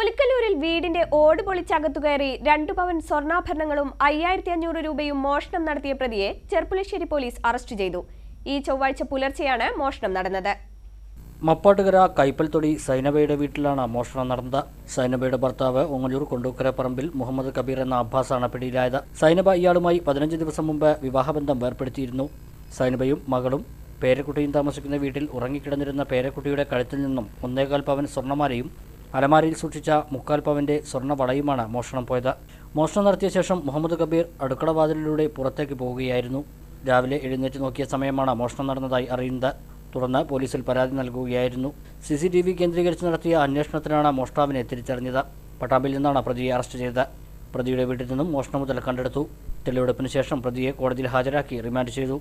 പുലിക്കല്ലൂരിൽ വീടിന്റെ ഓട് പൊളിച്ചകത്തു കയറി രണ്ടു പവൻ സ്വർണ്ണാഭരണങ്ങളും അയ്യായിരത്തി അഞ്ഞൂറ് രൂപയും മോഷണം നടത്തിയ പ്രതിയെ ചെർപ്പുളശ്ശേരി പോലീസ് അറസ്റ്റ് ചെയ്തു ഈ ചൊവ്വാഴ്ച പുലർച്ചെയാണ് മോഷണം നടന്നത് മപ്പാട്ടുകര കൈപ്പൽത്തൊടി സൈനബയുടെ വീട്ടിലാണ് മോഷണം നടന്നത് സൈനബയുടെ ഭർത്താവ് ഒങ്ങലൂർ പറമ്പിൽ മുഹമ്മദ് കബീർ എന്ന അബ്ബാസാണ് പിടിയിലായത് സൈനബ ഇയാളുമായി പതിനഞ്ച് ദിവസം മുമ്പ് വിവാഹബന്ധം ഏർപ്പെടുത്തിയിരുന്നു സൈനബയും മകളും പേരക്കുട്ടിയും താമസിക്കുന്ന വീട്ടിൽ ഉറങ്ങിക്കിടന്നിരുന്ന പേരക്കുട്ടിയുടെ കഴുത്തിൽ നിന്നും ഒന്നേകാൽ പവൻ സ്വർണ്ണമാലയും അലമാരയിൽ സൂക്ഷിച്ച മുക്കാൽ പവന്റെ സ്വർണ്ണ വളയുമാണ് മോഷണം പോയത് മോഷണം നടത്തിയ ശേഷം മുഹമ്മദ് കബീർ അടുക്കളവാതിലിലൂടെ പുറത്തേക്ക് പോവുകയായിരുന്നു രാവിലെ എഴുന്നേറ്റ് നോക്കിയ സമയമാണ് മോഷണം നടന്നതായി അറിയുന്നത് തുടർന്ന് പോലീസിൽ പരാതി നൽകുകയായിരുന്നു സി സി ടി വി കേന്ദ്രീകരിച്ച് നടത്തിയ അന്വേഷണത്തിലാണ് മോഷ്ടാവിനെ തിരിച്ചറിഞ്ഞത് പട്ടാമ്പിൽ നിന്നാണ് പ്രതിയെ അറസ്റ്റ് ചെയ്തത് പ്രതിയുടെ വീട്ടിൽ നിന്നും മോഷണം മുതൽ കണ്ടെടുത്തു തെളിവെടുപ്പിന് ശേഷം പ്രതിയെ കോടതിയിൽ ഹാജരാക്കി റിമാൻഡ് ചെയ്തു